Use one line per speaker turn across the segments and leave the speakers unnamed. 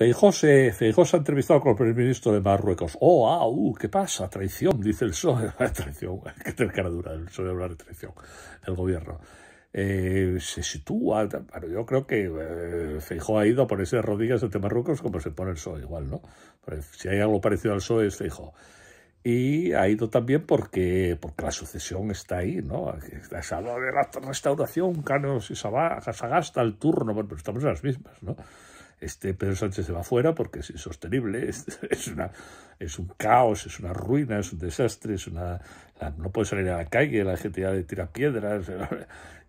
Feijóo se, ha entrevistado con el primer ministro de Marruecos. ¡Oh, ah, qué pasa! Traición, dice el PSOE. traición, que tener cara dura el PSOE hablar de traición, el gobierno. Eh, se sitúa, bueno, yo creo que eh, ha ido a ponerse de rodillas ante Marruecos como se pone el PSOE, igual, ¿no? si hay algo parecido al PSOE es Feijóo. Y ha ido también porque, porque la sucesión está ahí, ¿no? Se habla de la restauración, Canos y Sagasta, el turno, bueno, pero estamos en las mismas, ¿no? Este Pedro Sánchez se va fuera porque es insostenible, es, una, es un caos, es una ruina, es un desastre, es una, no puede salir a la calle, la gente ya le tira piedras.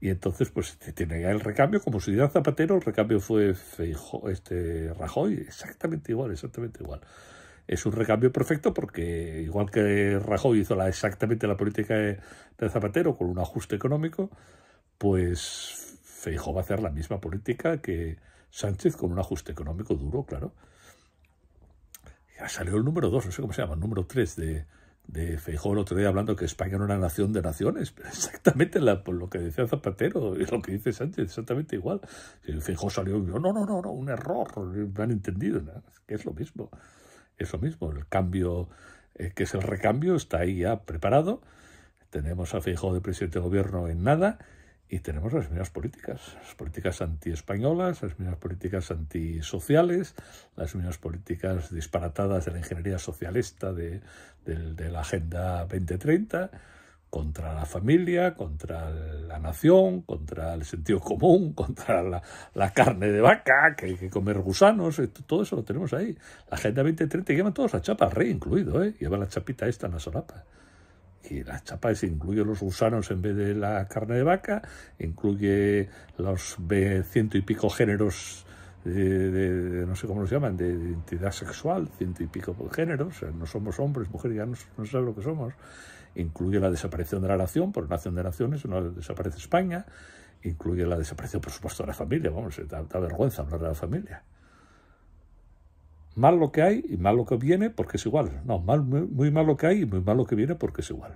Y entonces, pues tiene ya el recambio, como si en Zapatero, el recambio fue este, Rajoy, exactamente igual, exactamente igual es un recambio perfecto porque igual que Rajoy hizo la, exactamente la política de, Zapatero con un ajuste económico, pues Feijóo va a hacer la misma política que Sánchez con un ajuste económico duro, claro. Ya salió el número dos, no sé cómo se llama, el número tres de, de Feijóo el otro día hablando que España no era una nación de naciones, pero exactamente la, por lo que decía Zapatero y lo que dice Sánchez, exactamente igual. Feijóo salió y dijo, no, no, no, no, un error, me han entendido, es que es lo mismo, es lo mismo, el cambio, eh, que es el recambio, está ahí ya preparado, tenemos a Feijóo de presidente de gobierno en nada, y tenemos las mismas políticas, las políticas antiespañolas, las mismas políticas antisociales, las mismas políticas disparatadas de la ingeniería socialista de, de la Agenda 2030, contra la familia, contra la nación, contra el sentido común, contra la, la carne de vaca, que hay que comer gusanos, eh, todo eso lo tenemos ahí. La Agenda 2030 lleva todos la chapa, el rey incluido, ¿eh? lleva la chapita esta en la solapa. Y la chapa es, incluye los gusanos en vez de la carne de vaca, incluye los ciento y pico géneros de, no sé cómo los llaman, de, identidad sexual, ciento y pico géneros, no somos hombres, mujeres, ya no, se sabemos lo que somos. Incluye la desaparición de la nación, por nación de naciones, no desaparece España, incluye la desaparición, por supuesto, de la familia, vamos, da, da vergüenza hablar de la familia. Mal lo que hay y mal lo que viene porque es igual. No, mal, muy, muy mal lo que hay y muy mal lo que viene porque es igual.